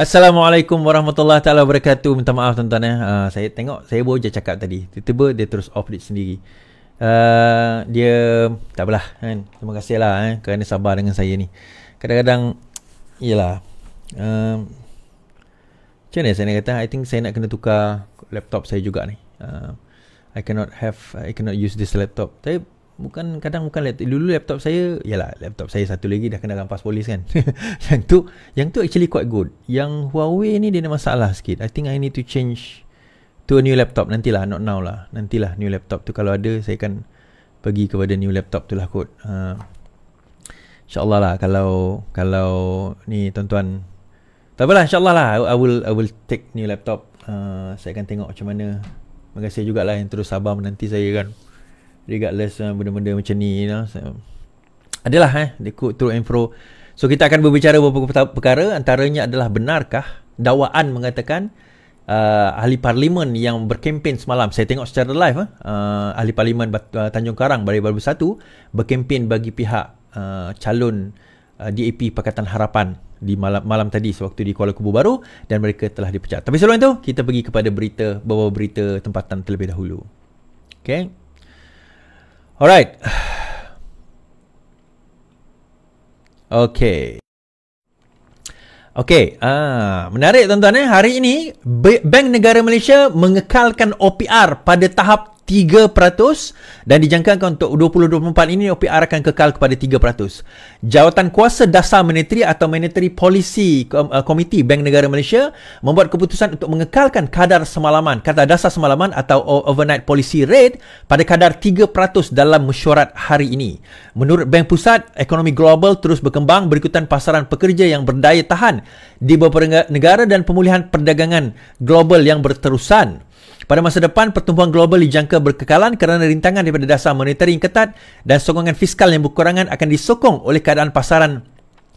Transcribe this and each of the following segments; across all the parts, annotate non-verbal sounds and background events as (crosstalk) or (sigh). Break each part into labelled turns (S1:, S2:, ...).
S1: Assalamualaikum warahmatullahi taala wabarakatuh. Minta maaf tuan-tuan ya. Uh, saya tengok saya baru je cakap tadi. Tiba-tiba dia terus off dia sendiri. Uh, dia tak apalah kan. Terima kasihlah eh kerana sabar dengan saya ni. Kadang-kadang iyalah. Um, ah, macam saya nak kata I think saya nak kena tukar Laptop saya juga ni uh, I cannot have I cannot use this laptop Tapi bukan kadang bukan laptop dulu laptop saya yalah laptop saya satu lagi dah kena rampas polis kan (laughs) yang tu yang tu actually quite good yang Huawei ni dia ada masalah sikit I think I need to change to a new laptop nantilah not now lah nantilah new laptop tu kalau ada saya akan pergi kepada new laptop tu lah kot uh, insyaAllah lah kalau kalau ni tuan-tuan tak apalah insyaAllah lah I will I will take new laptop uh, saya akan tengok macam mana terima kasih jugalah yang terus sabar menanti saya kan regardless uh, benda-benda macam ni you know. So, adalah eh ikut through and fro. So kita akan berbicara beberapa perkara antaranya adalah benarkah dawaan mengatakan uh, ahli parlimen yang berkempen semalam saya tengok secara live eh. uh, ahli parlimen uh, Tanjung Karang Baris Baru satu berkempen bagi pihak uh, calon uh, DAP Pakatan Harapan di malam, malam tadi sewaktu di Kuala Kubu Baru dan mereka telah dipecat. Tapi sebelum itu kita pergi kepada berita beberapa berita tempatan terlebih dahulu. Okay. Alright. Okay. Okay. Ah, menarik tuan-tuan eh. Hari ini, Bank Negara Malaysia mengekalkan OPR pada tahap 3.5%. 3% dan dijangkakan untuk 2024 ini OPR akan kekal kepada 3%. Jawatan Kuasa Dasar Menteri atau Menteri Polisi Komiti uh, Bank Negara Malaysia membuat keputusan untuk mengekalkan kadar semalaman, kadar dasar semalaman atau overnight policy rate pada kadar 3% dalam mesyuarat hari ini. Menurut Bank Pusat, ekonomi global terus berkembang berikutan pasaran pekerja yang berdaya tahan di beberapa negara dan pemulihan perdagangan global yang berterusan. Pada masa depan, pertumbuhan global dijangka berkekalan kerana rintangan daripada dasar yang ketat dan sokongan fiskal yang berkurangan akan disokong oleh keadaan pasaran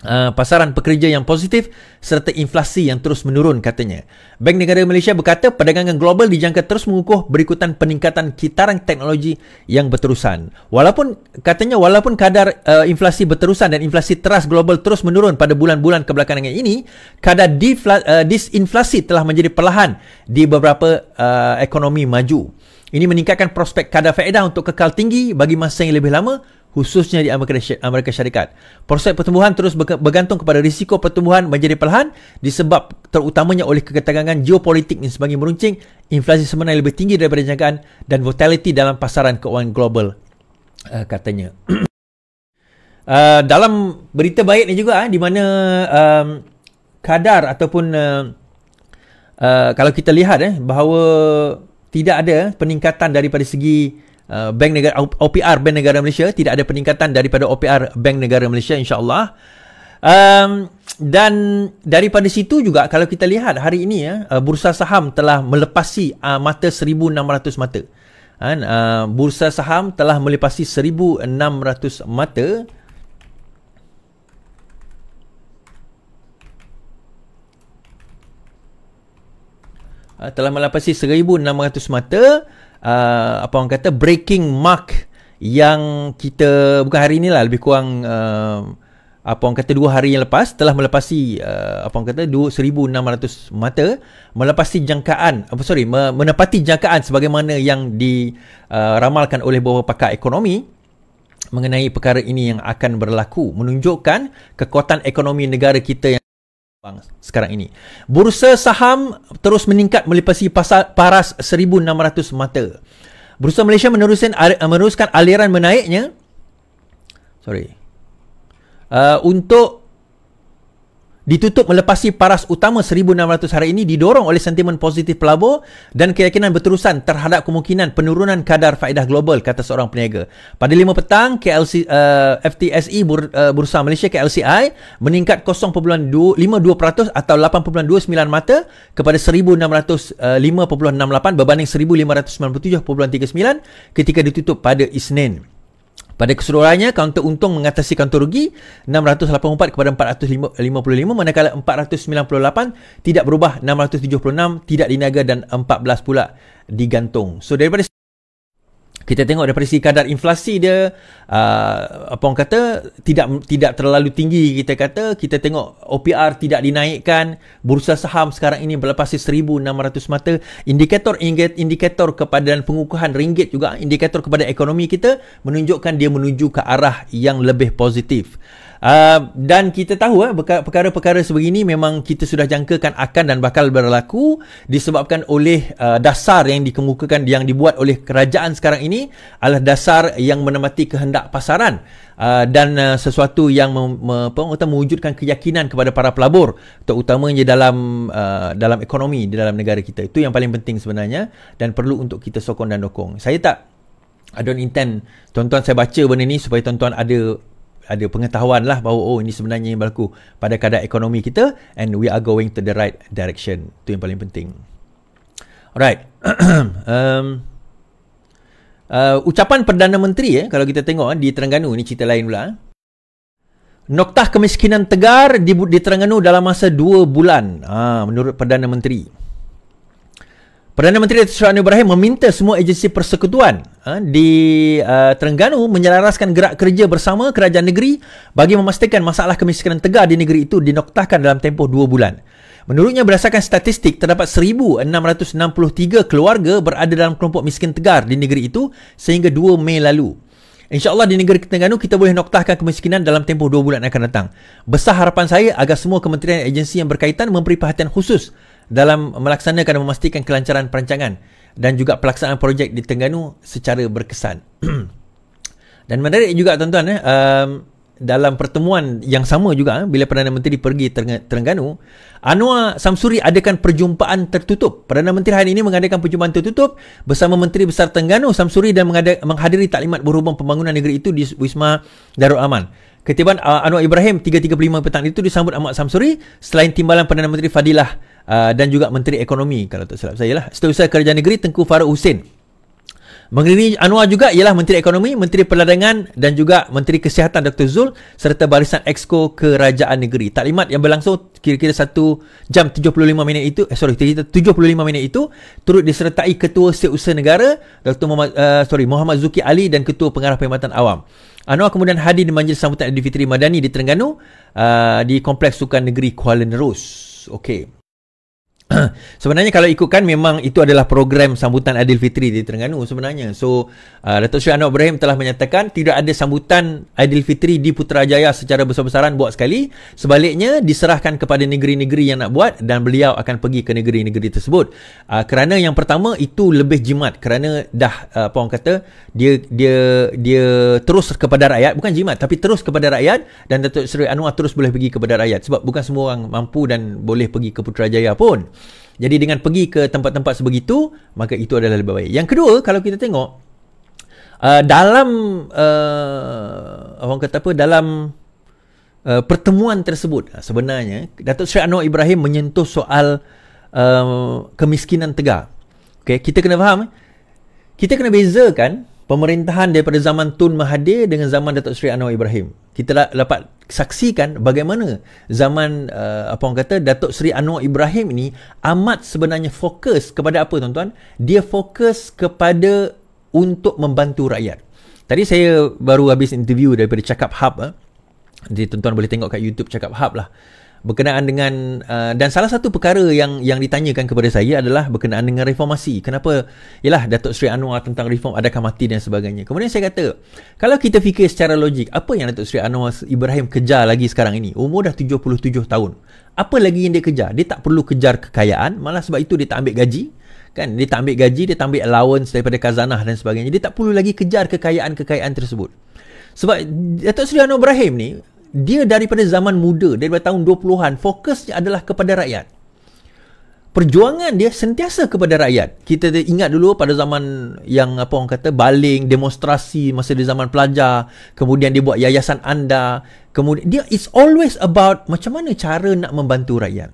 S1: Eh, pasaran pekerja yang positif serta inflasi yang terus menurun katanya. Bank Negara Malaysia berkata perdagangan global dijangka terus mengukuh berikutan peningkatan kitaran teknologi yang berterusan. Walaupun katanya walaupun kadar uh, inflasi berterusan dan inflasi teras global terus menurun pada bulan-bulan kebelakangan ini, kadar defla, uh, eh, disinflasi telah menjadi perlahan di beberapa uh, ekonomi maju. Ini meningkatkan prospek kadar faedah untuk kekal tinggi bagi masa yang lebih lama khususnya di Amerika Syarikat. Proses pertumbuhan terus bergantung kepada risiko pertumbuhan menjadi perlahan disebab terutamanya oleh ketegangan geopolitik yang sebagai meruncing, inflasi sebenarnya lebih tinggi daripada jangkaan dan volatility dalam pasaran keuangan global uh, katanya. uh, (clears throat) dalam berita baik ni juga uh, di mana um, kadar ataupun uh, uh, kalau kita lihat eh, bahawa tidak ada peningkatan daripada segi Uh, bank negara OPR Bank Negara Malaysia tidak ada peningkatan daripada OPR Bank Negara Malaysia insyaallah. Um dan daripada situ juga kalau kita lihat hari ini ya uh, bursa saham telah melepasi uh, mata 1600 mata. Kan uh, bursa saham telah melepasi 1600 mata. Uh, telah melepasi 1600 mata uh, apa orang kata breaking mark yang kita bukan hari ni lah lebih kurang uh, apa orang kata dua hari yang lepas telah melepasi uh, apa orang kata 2600 mata melepasi jangkaan uh, sorry menepati jangkaan sebagaimana yang diramalkan uh, oleh beberapa pakar ekonomi mengenai perkara ini yang akan berlaku menunjukkan kekuatan ekonomi negara kita yang bang sekarang ini. Bursa saham terus meningkat melepasi pasar paras 1600 mata. Bursa Malaysia meneruskan meneruskan aliran menaiknya. Sorry. Uh, untuk ditutup melepasi paras utama 1600 hari ini didorong oleh sentimen positif pelabur dan keyakinan berterusan terhadap kemungkinan penurunan kadar faedah global kata seorang peniaga. Pada 5 petang KLC uh, eh, FTSE Bur, uh, Bursa Malaysia KLCI meningkat 0.52% atau 8.29 mata kepada 1605.68 eh, berbanding 1597.39 ketika ditutup pada Isnin. Pada keseluruhannya, kaunter untung mengatasi kaunter rugi 684 kepada 455 manakala 498 tidak berubah, 676 tidak dinaga dan 14 pula digantung. So daripada kita tengok daripada segi kadar inflasi dia uh, apa orang kata tidak tidak terlalu tinggi kita kata kita tengok OPR tidak dinaikkan bursa saham sekarang ini melepasi 1600 mata indikator indikator kepada pengukuhan ringgit juga indikator kepada ekonomi kita menunjukkan dia menuju ke arah yang lebih positif Uh, dan kita tahu eh, perkara-perkara sebegini memang kita sudah jangkakan akan dan bakal berlaku disebabkan oleh uh, dasar yang dikemukakan yang dibuat oleh kerajaan sekarang ini adalah dasar yang menemati kehendak pasaran uh, dan uh, sesuatu yang mem- mewujudkan keyakinan kepada para pelabur terutamanya dalam uh, dalam ekonomi di dalam negara kita itu yang paling penting sebenarnya dan perlu untuk kita sokong dan dokong saya tak I don't intend tuan-tuan saya baca benda ni supaya tuan-tuan ada ada pengetahuan lah bahawa oh ini sebenarnya yang berlaku pada kadar ekonomi kita and we are going to the right direction. tu yang paling penting. Alright. (clears throat) um, uh, ucapan Perdana Menteri eh, kalau kita tengok eh, di Terengganu, ini cerita lain pula. Eh. Noktah kemiskinan tegar di, di Terengganu dalam masa 2 bulan ah, menurut Perdana Menteri. Perdana Menteri Datuk Seri Anwar Ibrahim meminta semua agensi persekutuan uh, di uh, Terengganu menyelaraskan gerak kerja bersama kerajaan negeri bagi memastikan masalah kemiskinan tegar di negeri itu dinoktahkan dalam tempoh 2 bulan. Menurutnya berdasarkan statistik terdapat 1663 keluarga berada dalam kelompok miskin tegar di negeri itu sehingga 2 Mei lalu. InsyaAllah di negeri Terengganu kita boleh noktahkan kemiskinan dalam tempoh 2 bulan akan datang. Besar harapan saya agar semua kementerian agensi yang berkaitan memberi perhatian khusus dalam melaksanakan dan memastikan kelancaran perancangan dan juga pelaksanaan projek di Terengganu secara berkesan. (clears throat) dan menarik juga tuan-tuan eh, um, dalam pertemuan yang sama juga eh, bila Perdana Menteri pergi Terengganu, Anwar Samsuri adakan perjumpaan tertutup. Perdana Menteri hari ini mengadakan perjumpaan tertutup bersama Menteri Besar Terengganu Samsuri dan menghadiri taklimat berhubung pembangunan negeri itu di Wisma Darul Aman. Ketibaan uh, Anwar Ibrahim 3.35 petang itu disambut Ahmad Samsuri selain timbalan Perdana Menteri Fadilah Uh, dan juga Menteri Ekonomi kalau tak silap saya lah. Setiausaha Kerajaan Negeri Tengku Farouk Hussein. Mengenai Anwar juga ialah Menteri Ekonomi, Menteri Perladangan dan juga Menteri Kesihatan Dr. Zul serta Barisan Exco Kerajaan Negeri. Taklimat yang berlangsung kira-kira 1 jam 75 minit itu, eh, sorry, 75 minit itu turut disertai Ketua Setiausaha Negara Dr. Muhammad, uh, sorry, Muhammad Zuki Ali dan Ketua Pengarah Perkhidmatan Awam. Anwar kemudian hadir di majlis sambutan Fitri Madani di Terengganu uh, di Kompleks Sukan Negeri Kuala Nerus. Okey. (coughs) sebenarnya kalau ikutkan memang itu adalah program sambutan Adil Fitri di Terengganu sebenarnya. So uh, Datuk Seri Anwar Ibrahim telah menyatakan tidak ada sambutan Adil Fitri di Putrajaya secara besar-besaran buat sekali. Sebaliknya diserahkan kepada negeri-negeri yang nak buat dan beliau akan pergi ke negeri-negeri tersebut. Uh, kerana yang pertama itu lebih jimat kerana dah uh, apa orang kata dia dia dia terus kepada rakyat bukan jimat tapi terus kepada rakyat dan Datuk Seri Anwar terus boleh pergi kepada rakyat sebab bukan semua orang mampu dan boleh pergi ke Putrajaya pun. Jadi dengan pergi ke tempat-tempat sebegitu, maka itu adalah lebih baik. Yang kedua, kalau kita tengok uh, dalam uh, orang kata apa dalam uh, pertemuan tersebut uh, sebenarnya Datuk Seri Anwar Ibrahim menyentuh soal uh, kemiskinan tegak. Okay, kita kena faham eh? kita kena bezakan pemerintahan daripada zaman Tun Mahathir dengan zaman Datuk Seri Anwar Ibrahim kita dapat saksikan bagaimana zaman uh, apa orang kata Datuk Seri Anwar Ibrahim ini amat sebenarnya fokus kepada apa tuan-tuan dia fokus kepada untuk membantu rakyat tadi saya baru habis interview daripada Cakap Hub eh. jadi tuan-tuan boleh tengok kat YouTube Cakap Hub lah berkenaan dengan uh, dan salah satu perkara yang yang ditanyakan kepada saya adalah berkenaan dengan reformasi. Kenapa? Yalah Datuk Seri Anwar tentang reform adakah mati dan sebagainya. Kemudian saya kata, kalau kita fikir secara logik, apa yang Datuk Seri Anwar Ibrahim kejar lagi sekarang ini? Umur dah 77 tahun. Apa lagi yang dia kejar? Dia tak perlu kejar kekayaan, malah sebab itu dia tak ambil gaji. Kan? Dia tak ambil gaji, dia tak ambil allowance daripada kazanah dan sebagainya. Dia tak perlu lagi kejar kekayaan-kekayaan tersebut. Sebab Datuk Seri Anwar Ibrahim ni, dia daripada zaman muda, daripada tahun 20-an, fokusnya adalah kepada rakyat. Perjuangan dia sentiasa kepada rakyat. Kita ingat dulu pada zaman yang apa orang kata baling, demonstrasi masa di zaman pelajar, kemudian dia buat yayasan anda, kemudian dia is always about macam mana cara nak membantu rakyat.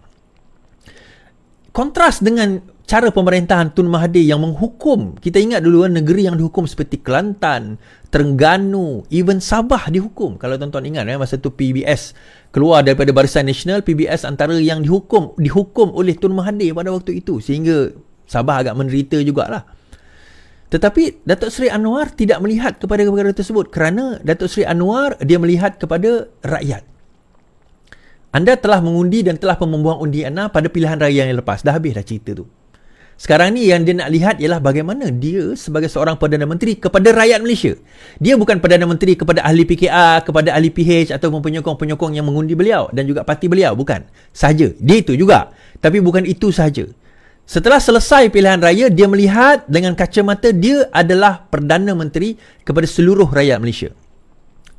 S1: Kontras dengan cara pemerintahan Tun Mahathir yang menghukum kita ingat dulu eh, negeri yang dihukum seperti Kelantan, Terengganu, even Sabah dihukum. Kalau tuan-tuan ingat eh masa tu PBS keluar daripada Barisan Nasional, PBS antara yang dihukum dihukum oleh Tun Mahathir pada waktu itu sehingga Sabah agak menderita jugalah. Tetapi Datuk Seri Anwar tidak melihat kepada perkara tersebut kerana Datuk Seri Anwar dia melihat kepada rakyat. Anda telah mengundi dan telah membuang undi anda pada pilihan raya yang lepas. Dah habis dah cerita tu. Sekarang ni yang dia nak lihat ialah bagaimana dia sebagai seorang Perdana Menteri kepada rakyat Malaysia. Dia bukan Perdana Menteri kepada ahli PKR, kepada ahli PH atau penyokong-penyokong yang mengundi beliau dan juga parti beliau. Bukan. Sahaja. Dia itu juga. Tapi bukan itu sahaja. Setelah selesai pilihan raya, dia melihat dengan kacamata dia adalah Perdana Menteri kepada seluruh rakyat Malaysia.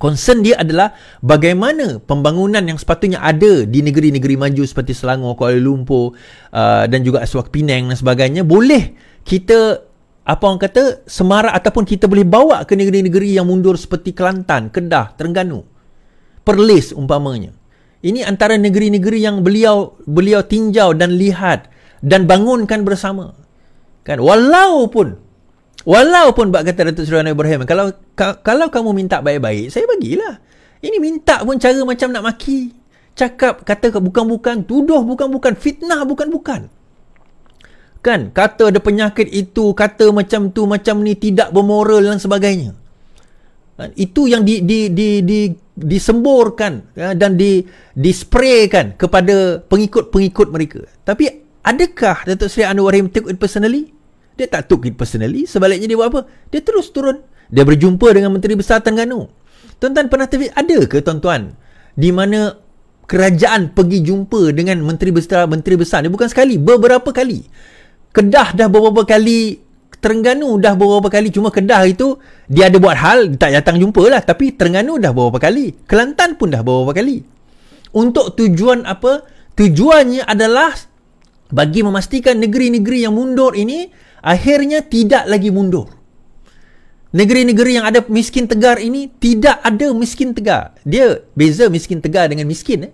S1: Concern dia adalah bagaimana pembangunan yang sepatutnya ada di negeri-negeri maju seperti Selangor, Kuala Lumpur uh, dan juga Aswak Pinang dan sebagainya boleh kita apa orang kata semarak ataupun kita boleh bawa ke negeri-negeri yang mundur seperti Kelantan, Kedah, Terengganu. Perlis umpamanya. Ini antara negeri-negeri yang beliau beliau tinjau dan lihat dan bangunkan bersama. Kan walaupun Walaupun bab kata Datuk Seri Anwar Ibrahim, kalau ka, kalau kamu minta baik-baik, saya bagilah. Ini minta pun cara macam nak maki. Cakap, kata bukan-bukan, tuduh bukan-bukan, fitnah bukan-bukan. Kan, kata ada penyakit itu, kata macam tu, macam ni, tidak bermoral dan sebagainya. Kan? Itu yang di, di, di, di, disemburkan ya, dan di, disprayakan kepada pengikut-pengikut mereka. Tapi adakah Datuk Seri Anwar Ibrahim take it personally? Dia tak took it personally Sebaliknya dia buat apa? Dia terus turun Dia berjumpa dengan Menteri Besar Tengganu Tuan-tuan pernah terfikir Ada ke tuan-tuan Di mana Kerajaan pergi jumpa dengan Menteri Besar Menteri Besar Dia bukan sekali Beberapa kali Kedah dah beberapa kali Terengganu dah beberapa kali Cuma Kedah itu Dia ada buat hal Tak datang jumpa lah Tapi Terengganu dah beberapa kali Kelantan pun dah beberapa kali Untuk tujuan apa Tujuannya adalah bagi memastikan negeri-negeri yang mundur ini akhirnya tidak lagi mundur. Negeri-negeri yang ada miskin tegar ini tidak ada miskin tegar. Dia beza miskin tegar dengan miskin. Eh?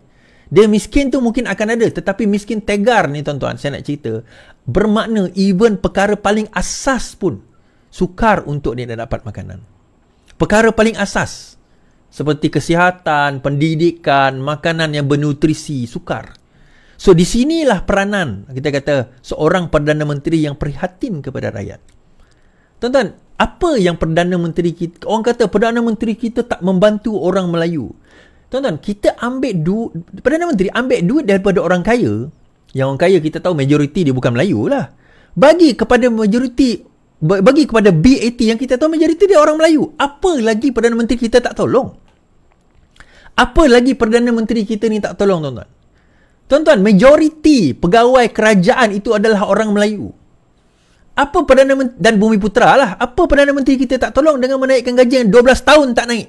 S1: Dia miskin tu mungkin akan ada tetapi miskin tegar ni tuan-tuan saya nak cerita bermakna even perkara paling asas pun sukar untuk dia nak dapat makanan. Perkara paling asas seperti kesihatan, pendidikan, makanan yang bernutrisi, sukar. So di sinilah peranan kita kata seorang Perdana Menteri yang prihatin kepada rakyat. Tuan-tuan, apa yang Perdana Menteri kita, orang kata Perdana Menteri kita tak membantu orang Melayu. Tuan-tuan, kita ambil duit, Perdana Menteri ambil duit daripada orang kaya, yang orang kaya kita tahu majoriti dia bukan Melayu lah. Bagi kepada majoriti, bagi kepada b BAT yang kita tahu majoriti dia orang Melayu. Apa lagi Perdana Menteri kita tak tolong? Apa lagi Perdana Menteri kita ni tak tolong tuan-tuan? Tuan-tuan, majoriti pegawai kerajaan itu adalah orang Melayu. Apa Perdana Menteri dan Bumi Putera lah. Apa Perdana Menteri kita tak tolong dengan menaikkan gaji yang 12 tahun tak naik?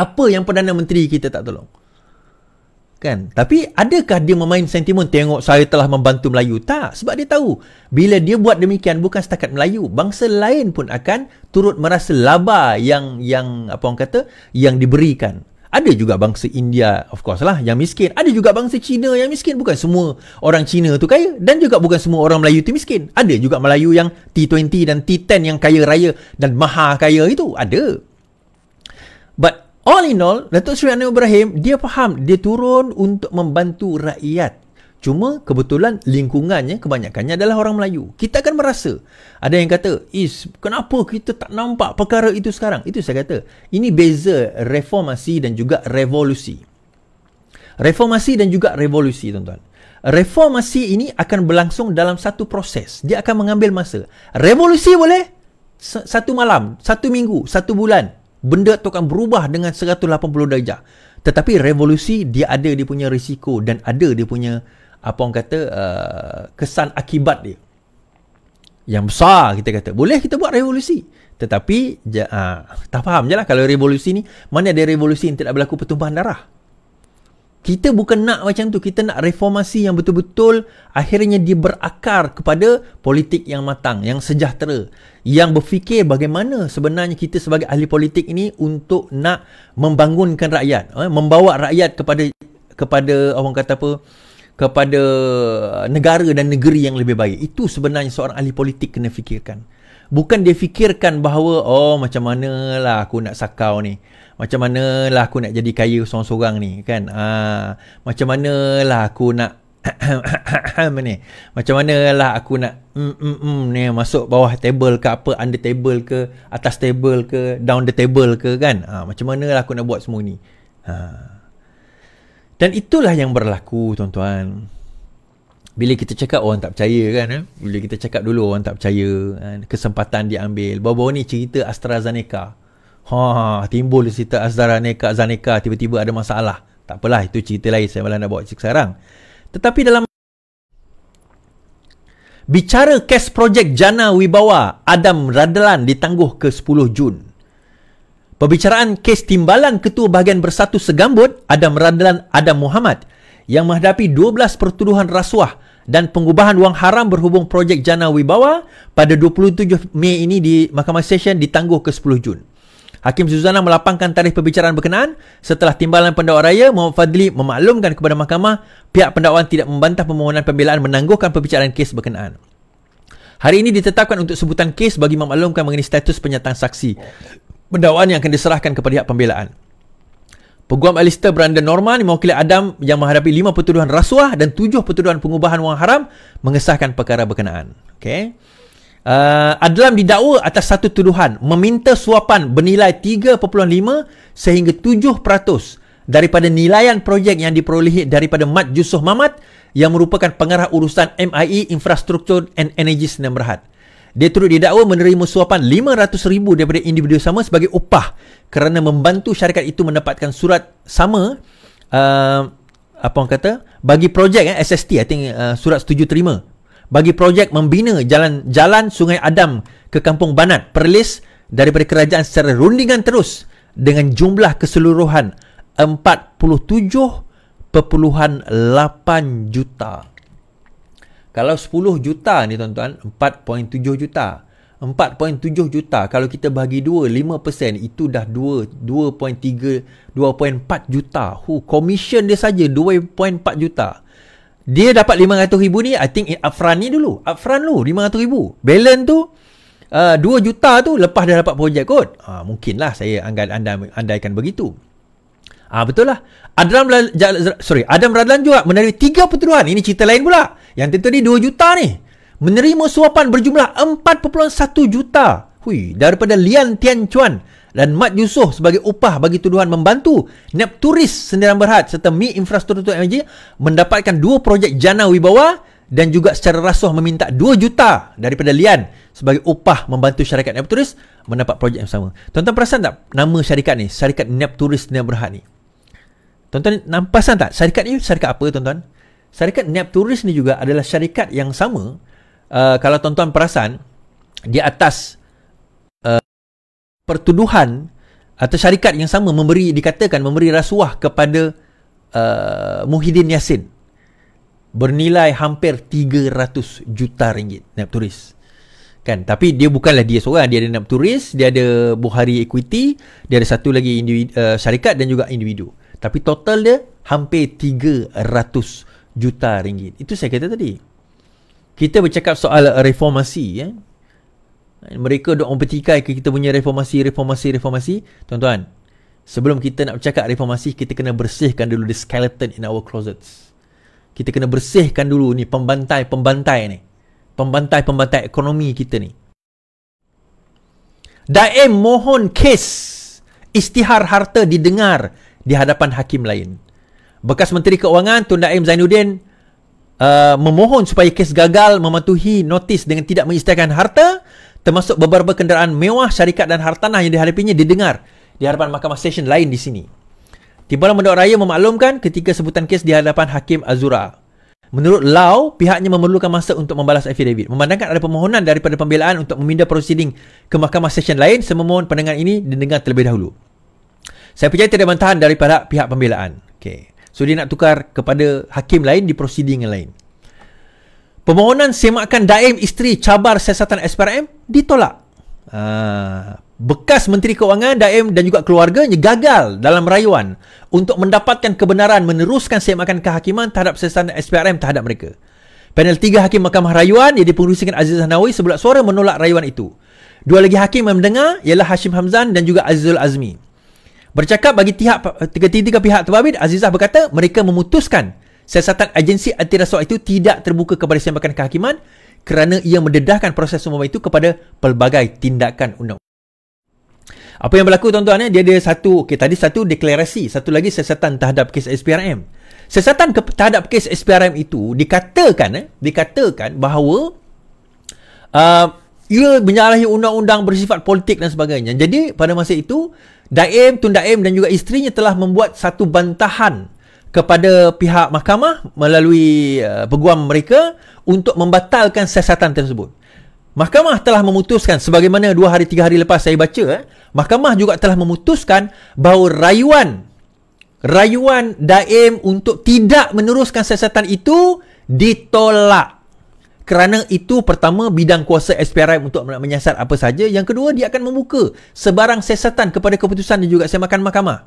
S1: Apa yang Perdana Menteri kita tak tolong? Kan? Tapi adakah dia memain sentimen tengok saya telah membantu Melayu? Tak. Sebab dia tahu bila dia buat demikian bukan setakat Melayu. Bangsa lain pun akan turut merasa laba yang yang apa orang kata yang diberikan ada juga bangsa India, of course lah, yang miskin. Ada juga bangsa Cina yang miskin. Bukan semua orang Cina tu kaya. Dan juga bukan semua orang Melayu tu miskin. Ada juga Melayu yang T20 dan T10 yang kaya raya dan maha kaya itu. Ada. But all in all, Datuk Sri Anwar Ibrahim, dia faham. Dia turun untuk membantu rakyat. Cuma kebetulan lingkungannya kebanyakannya adalah orang Melayu. Kita akan merasa. Ada yang kata, "Is, kenapa kita tak nampak perkara itu sekarang?" Itu saya kata. Ini beza reformasi dan juga revolusi. Reformasi dan juga revolusi, tuan-tuan. Reformasi ini akan berlangsung dalam satu proses. Dia akan mengambil masa. Revolusi boleh satu malam, satu minggu, satu bulan. Benda tu akan berubah dengan 180 darjah. Tetapi revolusi dia ada dia punya risiko dan ada dia punya apa orang kata uh, kesan akibat dia yang besar kita kata boleh kita buat revolusi tetapi ja, uh, tak faham je lah kalau revolusi ni mana ada revolusi yang tidak berlaku pertumpahan darah kita bukan nak macam tu kita nak reformasi yang betul-betul akhirnya diberakar kepada politik yang matang yang sejahtera yang berfikir bagaimana sebenarnya kita sebagai ahli politik ini untuk nak membangunkan rakyat eh, membawa rakyat kepada kepada orang kata apa uh, kepada negara dan negeri yang lebih baik. Itu sebenarnya seorang ahli politik kena fikirkan. Bukan dia fikirkan bahawa, oh macam manalah aku nak sakau ni. Macam manalah aku nak jadi kaya seorang-seorang ni kan. Ah, macam manalah aku nak (coughs) ni. Macam manalah aku nak mm, mm, mm, ni masuk bawah table ke apa under table ke atas table ke down the table ke kan. Ah, macam manalah aku nak buat semua ni. Ah. Dan itulah yang berlaku tuan-tuan. Bila kita cakap orang tak percaya kan. Eh? Bila kita cakap dulu orang tak percaya. Kan? Kesempatan diambil. Bawa-bawa ni cerita AstraZeneca. Ha, timbul cerita AstraZeneca, Zaneka tiba-tiba ada masalah. Tak apalah itu cerita lain saya malah nak bawa cik sekarang. Tetapi dalam Bicara kes projek Jana Wibawa, Adam Radlan ditangguh ke 10 Jun. Pembicaraan kes timbalan Ketua Bahagian Bersatu Segambut Adam Radlan Adam Muhammad yang menghadapi 12 pertuduhan rasuah dan pengubahan wang haram berhubung projek Jana Wibawa pada 27 Mei ini di Mahkamah Session ditangguh ke 10 Jun. Hakim Suzana melapangkan tarikh pembicaraan berkenaan setelah timbalan pendakwa raya Muhammad Fadli memaklumkan kepada mahkamah pihak pendakwaan tidak membantah permohonan pembelaan menangguhkan pembicaraan kes berkenaan. Hari ini ditetapkan untuk sebutan kes bagi memaklumkan mengenai status penyataan saksi pendakwaan yang akan diserahkan kepada pihak pembelaan. Peguam Alistair Brandon Norman mewakili Adam yang menghadapi lima tuduhan rasuah dan tujuh tuduhan pengubahan wang haram mengesahkan perkara berkenaan. Okay. Uh, Adlam didakwa atas satu tuduhan meminta suapan bernilai 3.5 sehingga 7% daripada nilaian projek yang diperolehi daripada Mat Jusuf Mamat yang merupakan pengarah urusan MIE Infrastructure and Energy Senem Berhad dia turut didakwa menerima suapan RM500,000 daripada individu sama sebagai upah kerana membantu syarikat itu mendapatkan surat sama uh, apa orang kata bagi projek eh, SST I think uh, surat setuju terima bagi projek membina jalan jalan Sungai Adam ke Kampung Banat Perlis daripada kerajaan secara rundingan terus dengan jumlah keseluruhan 47.8 juta. Kalau 10 juta ni tuan-tuan, 4.7 juta. 4.7 juta kalau kita bagi 2 5% itu dah 2 2.3 2.4 juta. Hu komisen dia saja 2.4 juta. Dia dapat 500 ribu ni I think upfront ni dulu. Upfront lu 500 ribu. Balance tu uh, 2 juta tu lepas dah dapat projek kot. Ah uh, mungkinlah saya anggap anda andaikan begitu. Ah ha, betul lah. Adam sorry, Adam Radlan juga menerima tiga pertuduhan. Ini cerita lain pula. Yang tentu ni 2 juta ni. Menerima suapan berjumlah 4.1 juta. Hui, daripada Lian Tian Chuan dan Mat Yusof sebagai upah bagi tuduhan membantu Nepturis Sendirian Berhad serta Mi Infrastruktur MG mendapatkan dua projek jana wibawa dan juga secara rasuah meminta 2 juta daripada Lian sebagai upah membantu syarikat Nepturis mendapat projek yang sama. Tuan-tuan perasan tak nama syarikat ni? Syarikat Nepturis Sendirian Berhad ni. Tuan-tuan nampasan tak syarikat ni syarikat apa tuan-tuan? Syarikat Neptunus ni juga adalah syarikat yang sama uh, kalau tuan-tuan perasan di atas uh, pertuduhan atau syarikat yang sama memberi dikatakan memberi rasuah kepada uh, Muhyiddin Yassin bernilai hampir 300 juta ringgit Neptunus. Kan? Tapi dia bukanlah dia seorang, dia ada Neptunus, dia ada Bukhari Equity, dia ada satu lagi individu, uh, syarikat dan juga individu. Tapi total dia hampir 300 juta ringgit. Itu saya kata tadi. Kita bercakap soal reformasi. Eh? Mereka dok mempertikai kita punya reformasi, reformasi, reformasi. Tuan-tuan, sebelum kita nak bercakap reformasi, kita kena bersihkan dulu the skeleton in our closets. Kita kena bersihkan dulu ni pembantai-pembantai ni. Pembantai-pembantai ekonomi kita ni. Daim mohon kes istihar harta didengar di hadapan hakim lain. Bekas Menteri Keuangan Tun Daim Zainuddin uh, memohon supaya kes gagal mematuhi notis dengan tidak mengisytiharkan harta termasuk beberapa kenderaan mewah syarikat dan hartanah yang dihadapinya didengar di hadapan mahkamah stesen lain di sini. Timbalan Mendok Raya memaklumkan ketika sebutan kes di hadapan Hakim Azura. Menurut Lau, pihaknya memerlukan masa untuk membalas affidavit. Memandangkan ada permohonan daripada pembelaan untuk meminda prosiding ke mahkamah stesen lain, semua mohon pendengar ini didengar terlebih dahulu. Saya percaya tidak bantahan daripada pihak pembelaan. Okay. So dia nak tukar kepada hakim lain di prosiding yang lain. Permohonan semakan daim isteri cabar siasatan SPRM ditolak. Uh, bekas Menteri Keuangan Daim dan juga keluarganya gagal dalam rayuan untuk mendapatkan kebenaran meneruskan semakan kehakiman terhadap siasatan SPRM terhadap mereka. Panel tiga Hakim Mahkamah Rayuan yang dipengurusikan Azizah Nawawi sebulat suara menolak rayuan itu. Dua lagi hakim yang mendengar ialah Hashim Hamzan dan juga Azizul Azmi. Bercakap bagi pihak ketiga-tiga pihak terbabit, Azizah berkata mereka memutuskan siasatan agensi anti rasuah itu tidak terbuka kepada sembahkan kehakiman kerana ia mendedahkan proses semua itu kepada pelbagai tindakan undang. Apa yang berlaku tuan-tuan eh? dia ada satu okey tadi satu deklarasi, satu lagi siasatan terhadap kes SPRM. Siasatan terhadap kes SPRM itu dikatakan eh? dikatakan bahawa uh, ia menyalahi undang-undang bersifat politik dan sebagainya. Jadi pada masa itu Daim, Tun Daim dan juga isterinya telah membuat satu bantahan kepada pihak mahkamah melalui uh, peguam mereka untuk membatalkan siasatan tersebut. Mahkamah telah memutuskan sebagaimana dua hari, tiga hari lepas saya baca, eh, mahkamah juga telah memutuskan bahawa rayuan rayuan Daim untuk tidak meneruskan siasatan itu ditolak kerana itu pertama bidang kuasa SPRI untuk menyasar apa saja yang kedua dia akan membuka sebarang sesatan kepada keputusan dan juga semakan mahkamah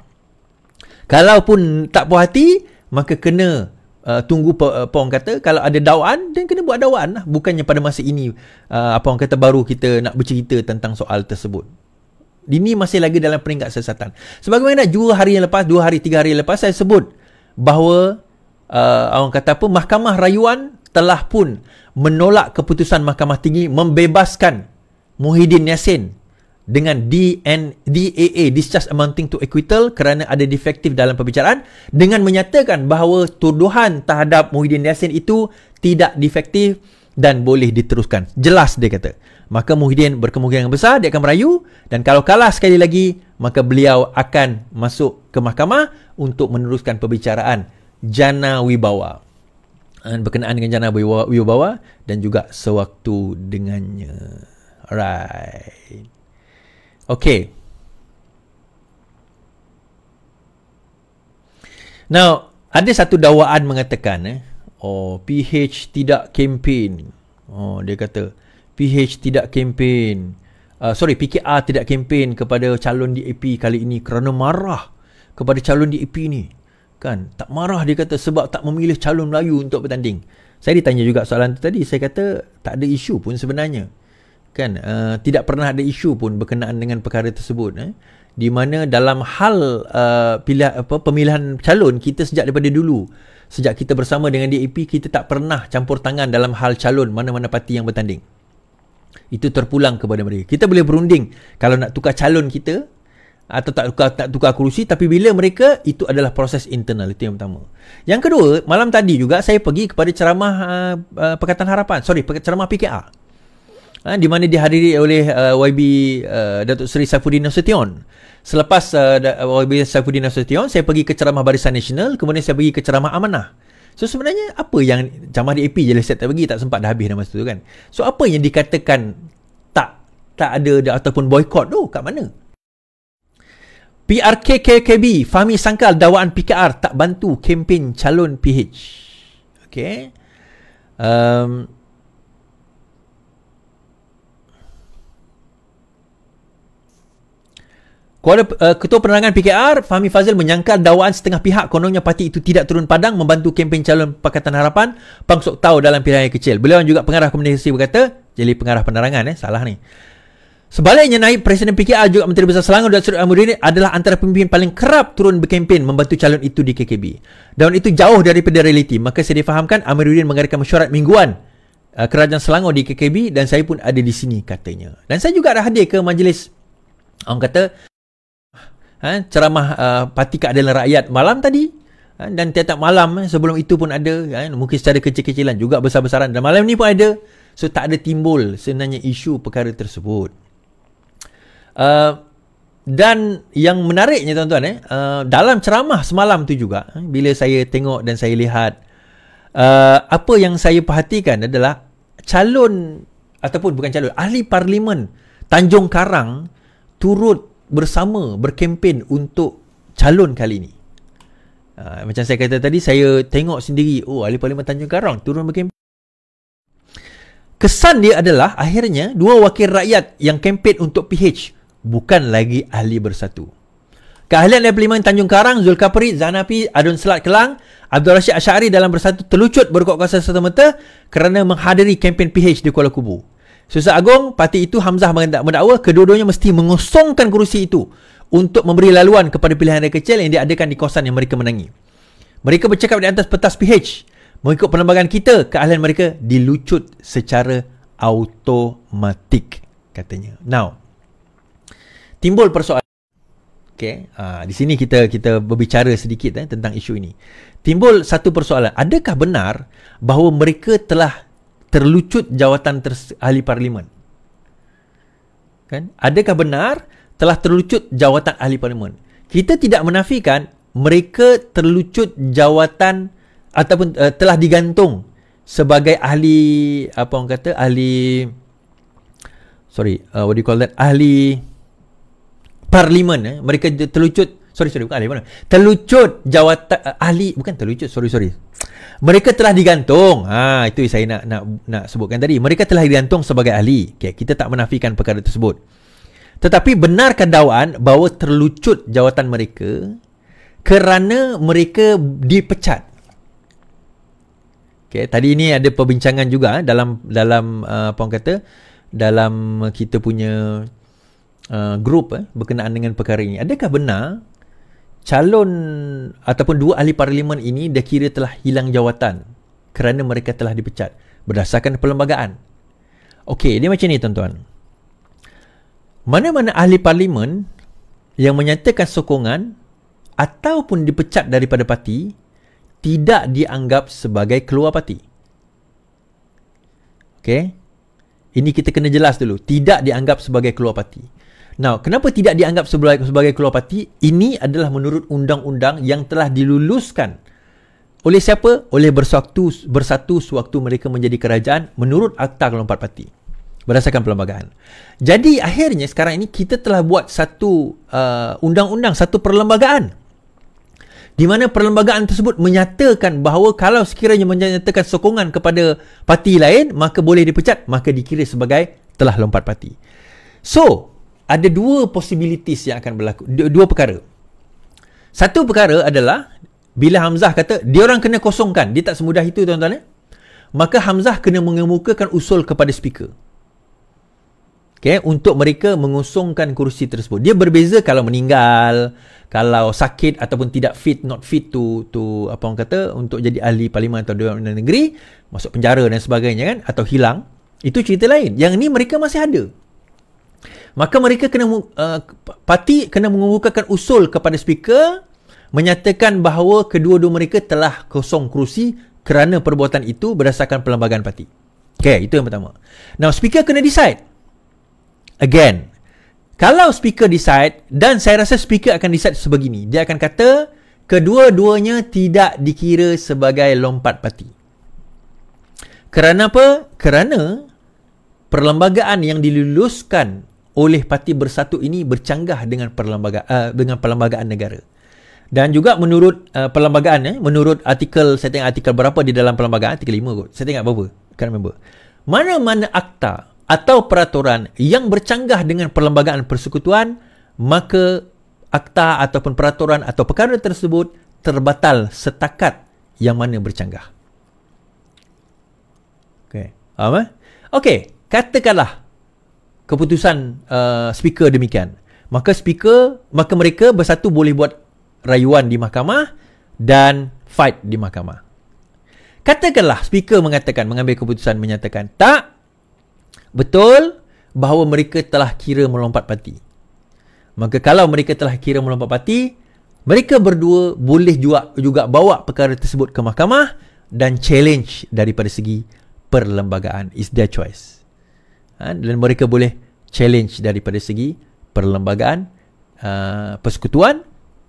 S1: kalaupun tak puas hati maka kena uh, tunggu apa uh, orang kata kalau ada dawaan dan kena buat dawaan lah bukannya pada masa ini uh, apa orang kata baru kita nak bercerita tentang soal tersebut ini masih lagi dalam peringkat siasatan sebagaimana dua hari yang lepas dua hari tiga hari yang lepas saya sebut bahawa uh, orang kata apa mahkamah rayuan telah pun menolak keputusan Mahkamah Tinggi membebaskan Muhyiddin Yassin dengan DN, DAA, discharge amounting to acquittal kerana ada defektif dalam perbicaraan dengan menyatakan bahawa tuduhan terhadap Muhyiddin Yassin itu tidak defektif dan boleh diteruskan. Jelas dia kata. Maka Muhyiddin berkemungkinan besar dia akan merayu dan kalau kalah sekali lagi maka beliau akan masuk ke mahkamah untuk meneruskan perbicaraan Jana Wibawa. Eh, berkenaan dengan jana wibawa dan juga sewaktu dengannya. Alright. Okay. Now, ada satu dakwaan mengatakan eh, oh PH tidak kempen. Oh, dia kata PH tidak kempen. Uh, sorry, PKR tidak kempen kepada calon DAP kali ini kerana marah kepada calon DAP ni. Kan? Tak marah dia kata sebab tak memilih calon Melayu untuk bertanding. Saya ditanya juga soalan tu tadi. Saya kata tak ada isu pun sebenarnya. Kan? Uh, tidak pernah ada isu pun berkenaan dengan perkara tersebut. Eh? Di mana dalam hal uh, eh, pilihan, apa, pemilihan calon kita sejak daripada dulu. Sejak kita bersama dengan DAP, kita tak pernah campur tangan dalam hal calon mana-mana parti yang bertanding. Itu terpulang kepada mereka. Kita boleh berunding kalau nak tukar calon kita, atau tak tukar tak tukar kerusi tapi bila mereka itu adalah proses internal itu yang pertama. Yang kedua, malam tadi juga saya pergi kepada ceramah uh, uh, Pekatan Harapan. Sorry, ceramah PKR. Uh, di mana dihadiri oleh uh, YB uh, Datuk Seri Saifuddin Nasution. Selepas uh, uh YB Saifuddin Nasution, saya pergi ke ceramah Barisan Nasional, kemudian saya pergi ke ceramah Amanah. So sebenarnya apa yang ceramah DAP je lah saya tak pergi, tak sempat dah habis dah masa tu kan. So apa yang dikatakan tak tak ada ataupun boykot tu kat mana? PRK KKB Fahmi sangkal dakwaan PKR tak bantu kempen calon PH. Okay. Um, Kuala, uh, Ketua Penerangan PKR Fahmi Fazil menyangkal dakwaan setengah pihak kononnya parti itu tidak turun padang membantu kempen calon Pakatan Harapan Pangsok tahu dalam pilihan yang kecil. Beliau juga pengarah komunikasi berkata, jadi pengarah penerangan eh, salah ni. Sebaliknya naib Presiden PKR juga Menteri Besar Selangor Dato' Sri Amuddin adalah antara pemimpin paling kerap turun berkempen membantu calon itu di KKB. Dan itu jauh daripada realiti. Maka saya difahamkan Amiruddin mengadakan mesyuarat mingguan uh, kerajaan Selangor di KKB dan saya pun ada di sini katanya. Dan saya juga ada hadir ke majlis orang kata ha, ceramah uh, parti keadilan rakyat malam tadi ha, dan tiap-tiap malam eh, sebelum itu pun ada ha, mungkin secara kecil-kecilan juga besar-besaran dan malam ni pun ada so tak ada timbul sebenarnya isu perkara tersebut Uh, dan yang menariknya tuan-tuan eh, uh, dalam ceramah semalam tu juga, eh, bila saya tengok dan saya lihat, uh, apa yang saya perhatikan adalah calon, ataupun bukan calon, ahli parlimen Tanjung Karang turut bersama berkempen untuk calon kali ini. Uh, macam saya kata tadi, saya tengok sendiri, oh ahli parlimen Tanjung Karang turun berkempen. Kesan dia adalah akhirnya dua wakil rakyat yang kempen untuk PH bukan lagi ahli bersatu. Keahlian dari Parlimen Tanjung Karang, Zulkapri, Zanapi, Adun Selat Kelang, Abdul Rashid Asyari dalam bersatu terlucut berkuat kuasa serta-merta kerana menghadiri kempen PH di Kuala Kubu. Susah Agong, parti itu Hamzah mendakwa kedua-duanya mesti mengosongkan kerusi itu untuk memberi laluan kepada pilihan raya kecil yang diadakan di kawasan yang mereka menangi. Mereka bercakap di atas petas PH. Mengikut perlembagaan kita, keahlian mereka dilucut secara automatik, katanya. Now, timbul persoalan Okay, ha, di sini kita kita berbicara sedikit eh tentang isu ini timbul satu persoalan adakah benar bahawa mereka telah terlucut jawatan ters- ahli parlimen kan adakah benar telah terlucut jawatan ahli parlimen kita tidak menafikan mereka terlucut jawatan ataupun uh, telah digantung sebagai ahli apa orang kata ahli sorry uh, what do you call that ahli parlimen eh, mereka terlucut sorry sorry bukan ahli mana terlucut jawatan eh, ahli bukan terlucut sorry sorry mereka telah digantung ha itu saya nak nak nak sebutkan tadi mereka telah digantung sebagai ahli okay, kita tak menafikan perkara tersebut tetapi benarkan dakwaan bahawa terlucut jawatan mereka kerana mereka dipecat okay, tadi ini ada perbincangan juga eh, dalam dalam eh, apa orang kata dalam kita punya uh, grup eh, berkenaan dengan perkara ini. Adakah benar calon ataupun dua ahli parlimen ini dia kira telah hilang jawatan kerana mereka telah dipecat berdasarkan perlembagaan? Okey, dia macam ni tuan-tuan. Mana-mana ahli parlimen yang menyatakan sokongan ataupun dipecat daripada parti tidak dianggap sebagai keluar parti. Okey? Ini kita kena jelas dulu. Tidak dianggap sebagai keluar parti. Now, kenapa tidak dianggap sebagai, sebagai keluar parti? Ini adalah menurut undang-undang yang telah diluluskan oleh siapa? Oleh bersatu, bersatu sewaktu mereka menjadi kerajaan menurut Akta Kelompat Parti berdasarkan perlembagaan. Jadi akhirnya sekarang ini kita telah buat satu uh, undang-undang, satu perlembagaan di mana perlembagaan tersebut menyatakan bahawa kalau sekiranya menyatakan sokongan kepada parti lain, maka boleh dipecat, maka dikira sebagai telah lompat parti. So, ada dua possibilities yang akan berlaku dua, dua perkara satu perkara adalah bila Hamzah kata dia orang kena kosongkan dia tak semudah itu tuan-tuan eh? maka Hamzah kena mengemukakan usul kepada speaker okay? untuk mereka mengosongkan kursi tersebut dia berbeza kalau meninggal kalau sakit ataupun tidak fit not fit to to apa orang kata untuk jadi ahli parlimen atau dewan negeri masuk penjara dan sebagainya kan atau hilang itu cerita lain yang ni mereka masih ada maka mereka kena uh, parti kena mengemukakan usul kepada speaker menyatakan bahawa kedua-dua mereka telah kosong kerusi kerana perbuatan itu berdasarkan perlembagaan parti. Okay, itu yang pertama. Now speaker kena decide. Again, kalau speaker decide dan saya rasa speaker akan decide sebegini, dia akan kata kedua-duanya tidak dikira sebagai lompat parti. Kerana apa? Kerana perlembagaan yang diluluskan oleh parti bersatu ini bercanggah dengan perlembagaan uh, eh, dengan perlembagaan negara dan juga menurut uh, perlembagaan eh, menurut artikel saya tengok artikel berapa di dalam perlembagaan artikel 5 kot saya tengok berapa kan remember mana-mana akta atau peraturan yang bercanggah dengan perlembagaan persekutuan maka akta ataupun peraturan atau perkara tersebut terbatal setakat yang mana bercanggah okey faham eh? Okay, katakanlah keputusan uh, speaker demikian maka speaker maka mereka bersatu boleh buat rayuan di mahkamah dan fight di mahkamah katakanlah speaker mengatakan mengambil keputusan menyatakan tak betul bahawa mereka telah kira melompat parti maka kalau mereka telah kira melompat parti mereka berdua boleh juga juga bawa perkara tersebut ke mahkamah dan challenge daripada segi perlembagaan is their choice ha, dan mereka boleh challenge daripada segi perlembagaan uh, persekutuan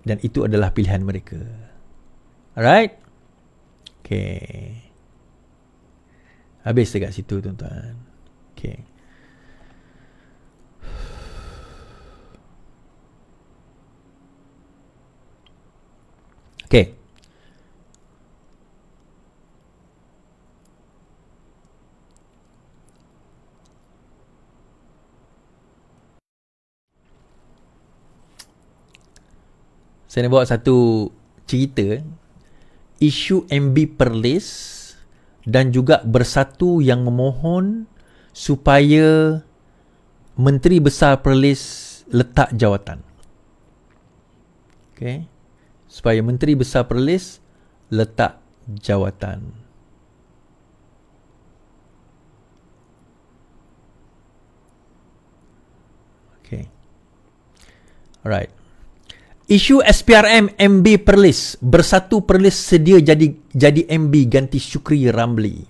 S1: dan itu adalah pilihan mereka alright okay habis dekat situ tuan-tuan okay okay Saya nak bawa satu cerita eh. Isu MB Perlis Dan juga bersatu yang memohon Supaya Menteri Besar Perlis letak jawatan Okay Supaya Menteri Besar Perlis letak jawatan Alright. Isu SPRM MB Perlis Bersatu Perlis sedia jadi jadi MB ganti Syukri Ramli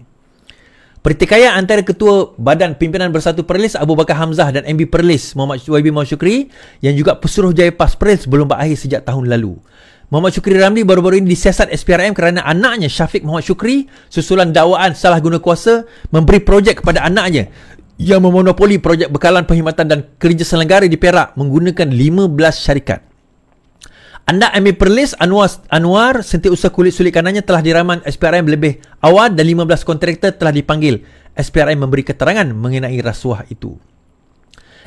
S1: Pertikaian antara Ketua Badan Pimpinan Bersatu Perlis Abu Bakar Hamzah dan MB Perlis Muhammad YB Muhammad Syukri Yang juga pesuruh jaya PAS Perlis belum berakhir sejak tahun lalu Muhammad Syukri Ramli baru-baru ini disiasat SPRM kerana anaknya Syafiq Muhammad Syukri susulan dakwaan salah guna kuasa memberi projek kepada anaknya yang memonopoli projek bekalan perkhidmatan dan kerja selenggara di Perak menggunakan 15 syarikat. Anda Amy Perlis Anwar, Anwar sentiusaha kulit sulit kanannya telah diraman SPRM lebih awal dan 15 kontraktor telah dipanggil. SPRM memberi keterangan mengenai rasuah itu.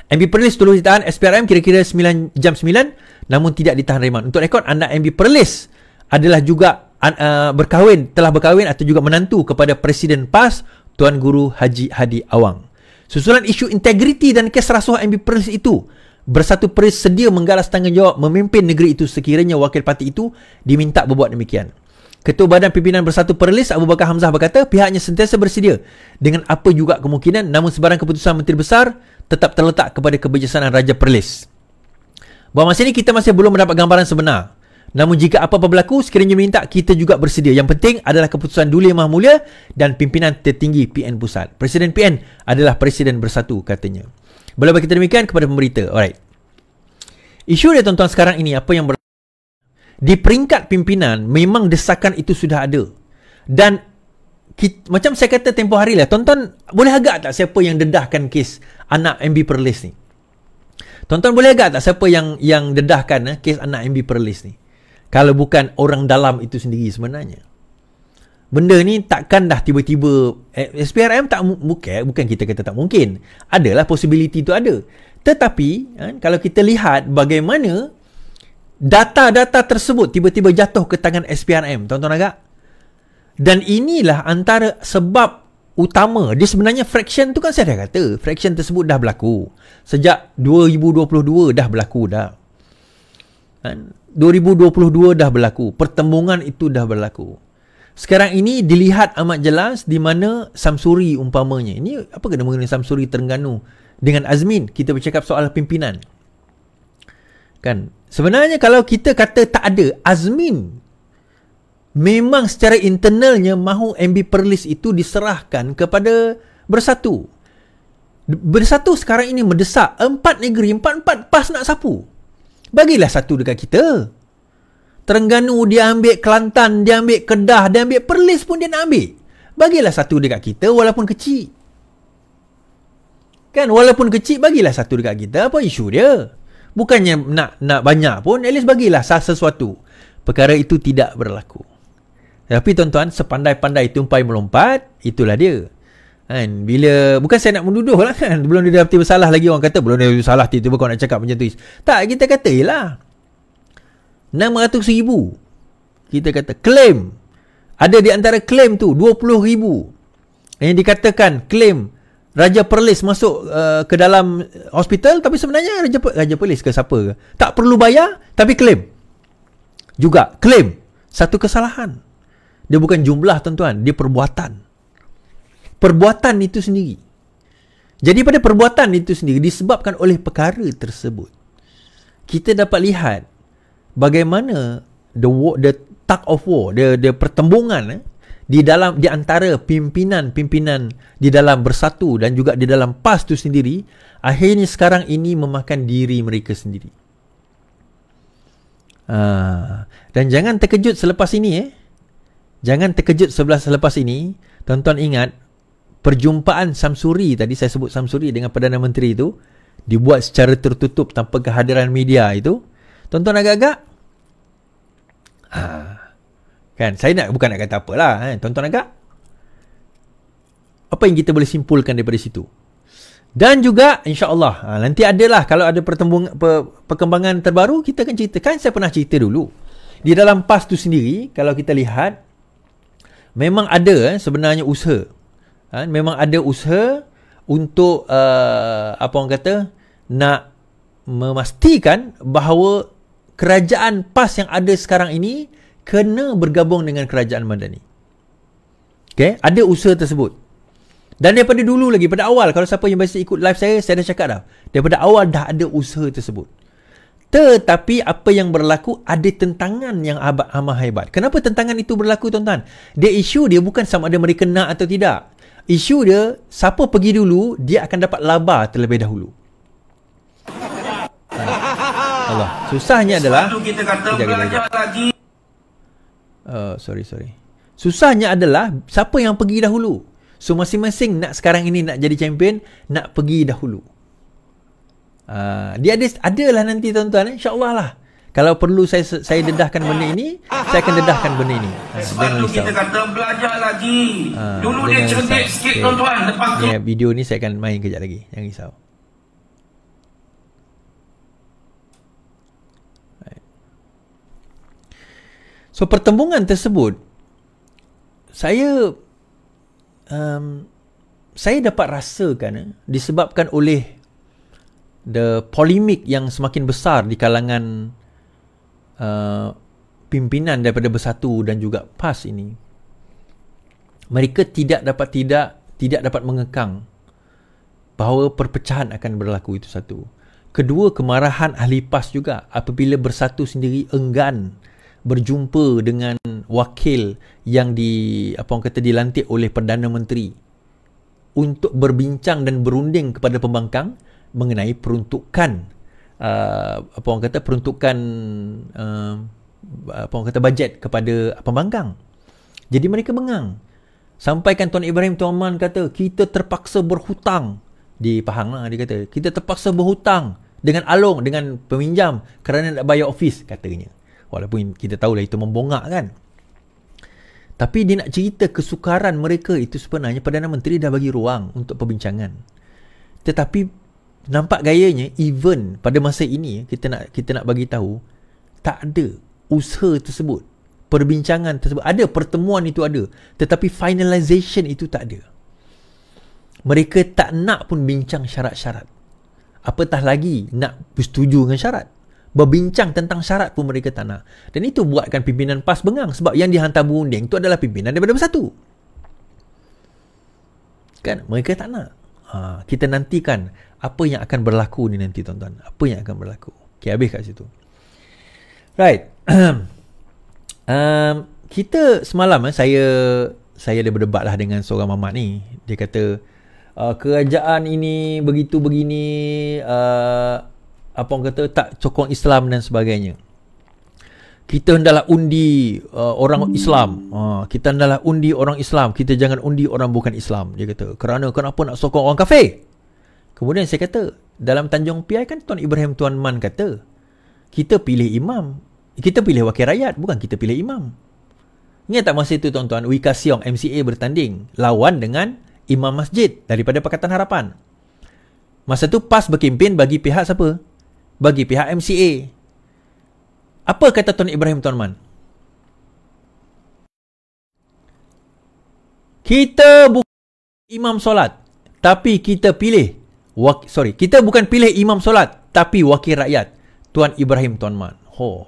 S1: MB Perlis turut ditahan SPRM kira-kira 9 jam 9 namun tidak ditahan reman. Untuk rekod anda MB Perlis adalah juga uh, berkahwin, telah berkahwin atau juga menantu kepada Presiden PAS Tuan Guru Haji Hadi Awang. Susulan isu integriti dan kes rasuah MB Perlis itu bersatu peris sedia menggalas tanggungjawab memimpin negeri itu sekiranya wakil parti itu diminta berbuat demikian. Ketua Badan Pimpinan Bersatu Perlis Abu Bakar Hamzah berkata pihaknya sentiasa bersedia dengan apa juga kemungkinan namun sebarang keputusan Menteri Besar tetap terletak kepada kebijaksanaan Raja Perlis. Buat masa ini kita masih belum mendapat gambaran sebenar. Namun jika apa-apa berlaku, sekiranya minta, kita juga bersedia. Yang penting adalah keputusan Duli Yang Mahmulia dan pimpinan tertinggi PN Pusat. Presiden PN adalah Presiden Bersatu katanya. Boleh bagi demikian kepada pemberita. Alright. Isu dia tuan-tuan sekarang ini apa yang berlaku? Di peringkat pimpinan memang desakan itu sudah ada. Dan kita, macam saya kata tempoh hari lah. Tuan-tuan boleh agak tak siapa yang dedahkan kes anak MB Perlis ni? Tuan-tuan boleh agak tak siapa yang yang dedahkan eh, kes anak MB Perlis ni? Kalau bukan orang dalam itu sendiri sebenarnya benda ni takkan dah tiba-tiba eh, SPRM tak bukan eh, bukan kita kata tak mungkin adalah possibility tu ada tetapi eh, kalau kita lihat bagaimana data-data tersebut tiba-tiba jatuh ke tangan SPRM tuan-tuan agak dan inilah antara sebab utama dia sebenarnya fraction tu kan saya dah kata fraction tersebut dah berlaku sejak 2022 dah berlaku dah kan 2022 dah berlaku pertembungan itu dah berlaku sekarang ini dilihat amat jelas di mana Samsuri umpamanya. Ini apa kena mengenai Samsuri Terengganu dengan Azmin? Kita bercakap soal pimpinan. Kan? Sebenarnya kalau kita kata tak ada Azmin memang secara internalnya mahu MB Perlis itu diserahkan kepada Bersatu. Bersatu sekarang ini mendesak empat negeri, empat-empat pas nak sapu. Bagilah satu dekat kita. Terengganu dia ambil Kelantan dia ambil Kedah dia ambil Perlis pun dia nak ambil bagilah satu dekat kita walaupun kecil kan walaupun kecil bagilah satu dekat kita apa isu dia bukannya nak nak banyak pun at least bagilah sesuatu perkara itu tidak berlaku tapi tuan-tuan sepandai-pandai tumpai melompat itulah dia kan bila bukan saya nak menduduh lah kan belum dia dapati bersalah lagi orang kata belum dia bersalah tiba-tiba kau nak cakap macam tu tak kita kata ialah rm ribu Kita kata claim Ada di antara claim tu rm ribu Yang dikatakan claim Raja Perlis masuk uh, ke dalam hospital Tapi sebenarnya Raja, per- Raja Perlis ke siapa ke Tak perlu bayar Tapi claim Juga claim Satu kesalahan Dia bukan jumlah tuan-tuan Dia perbuatan Perbuatan itu sendiri jadi pada perbuatan itu sendiri disebabkan oleh perkara tersebut. Kita dapat lihat bagaimana the war, the tug of war the the pertembungan eh, di dalam di antara pimpinan-pimpinan di dalam bersatu dan juga di dalam PAS tu sendiri akhirnya sekarang ini memakan diri mereka sendiri. Ah dan jangan terkejut selepas ini eh. Jangan terkejut sebelah selepas ini, tuan-tuan ingat perjumpaan Samsuri tadi saya sebut Samsuri dengan Perdana Menteri itu dibuat secara tertutup tanpa kehadiran media itu. Tuan-tuan agak-agak Ha. Kan? Saya nak bukan nak kata apalah. Eh. Tuan-tuan agak. Apa yang kita boleh simpulkan daripada situ? Dan juga insyaAllah ha, nanti adalah kalau ada pertembungan per, perkembangan terbaru kita akan ceritakan. Saya pernah cerita dulu. Di dalam PAS tu sendiri kalau kita lihat memang ada eh, sebenarnya usaha. Ha, memang ada usaha untuk uh, apa orang kata nak memastikan bahawa kerajaan PAS yang ada sekarang ini kena bergabung dengan kerajaan Madani. Okay? Ada usaha tersebut. Dan daripada dulu lagi, pada awal, kalau siapa yang biasa ikut live saya, saya dah cakap dah. Daripada awal dah ada usaha tersebut. Tetapi apa yang berlaku, ada tentangan yang amat hebat. Kenapa tentangan itu berlaku, tuan-tuan? Dia isu dia bukan sama ada mereka nak atau tidak. Isu dia, siapa pergi dulu, dia akan dapat laba terlebih dahulu. Allah. Susahnya adalah kita kata belajar lagi. Oh, sorry, sorry. Susahnya adalah siapa yang pergi dahulu. So masing-masing nak sekarang ini nak jadi champion, nak pergi dahulu. Uh, dia ada adalah nanti tuan-tuan insya lah. Kalau perlu saya saya dedahkan benda ini, saya akan dedahkan benda ini. Uh, Sebab tu kita kata belajar lagi. Uh, Dulu dia cerdik sikit okay. tuan-tuan, lepas tu. Yeah, video ni saya akan main kejap lagi. Jangan risau. So pertembungan tersebut saya um, saya dapat rasakan eh, disebabkan oleh the polemik yang semakin besar di kalangan uh, pimpinan daripada Bersatu dan juga PAS ini. Mereka tidak dapat tidak tidak dapat mengekang bahawa perpecahan akan berlaku itu satu. Kedua kemarahan ahli PAS juga apabila Bersatu sendiri enggan berjumpa dengan wakil yang di apa orang kata dilantik oleh perdana menteri untuk berbincang dan berunding kepada pembangkang mengenai peruntukan uh, apa orang kata peruntukan uh, apa orang kata bajet kepada pembangkang. Jadi mereka mengang. Sampaikan Tuan Ibrahim Tuan Man kata kita terpaksa berhutang di Pahang lah dia kata. Kita terpaksa berhutang dengan Along dengan peminjam kerana nak bayar office katanya. Walaupun kita tahu lah itu membongak kan. Tapi dia nak cerita kesukaran mereka itu sebenarnya Perdana Menteri dah bagi ruang untuk perbincangan. Tetapi nampak gayanya even pada masa ini kita nak kita nak bagi tahu tak ada usaha tersebut. Perbincangan tersebut ada pertemuan itu ada tetapi finalisation itu tak ada. Mereka tak nak pun bincang syarat-syarat. Apatah lagi nak bersetuju dengan syarat berbincang tentang syarat pun mereka tak nak. Dan itu buatkan pimpinan PAS bengang sebab yang dihantar berunding itu adalah pimpinan daripada bersatu. Kan? Mereka tak nak. Ha, kita nantikan apa yang akan berlaku ni nanti tuan-tuan. Apa yang akan berlaku. Okay, habis kat situ. Right. (clears throat) um, kita semalam eh, saya saya ada berdebat lah dengan seorang mamak ni. Dia kata, uh, kerajaan ini begitu begini, ah, apa orang kata tak sokong Islam dan sebagainya. Kita hendaklah undi uh, orang Islam. Uh, kita hendaklah undi orang Islam. Kita jangan undi orang bukan Islam. Dia kata, kerana kenapa nak sokong orang kafir? Kemudian saya kata, dalam Tanjung Piai kan Tuan Ibrahim Tuan Man kata, kita pilih imam. Kita pilih wakil rakyat, bukan kita pilih imam. Ingat tak masa itu tuan-tuan, Wika Siong MCA bertanding lawan dengan imam masjid daripada Pakatan Harapan. Masa itu PAS berkempen bagi pihak siapa? bagi pihak MCA. Apa kata Tuan Ibrahim tuan Man? Kita bukan imam solat tapi kita pilih wak, sorry kita bukan pilih imam solat tapi wakil rakyat Tuan Ibrahim Tuan Man. Ho. Oh.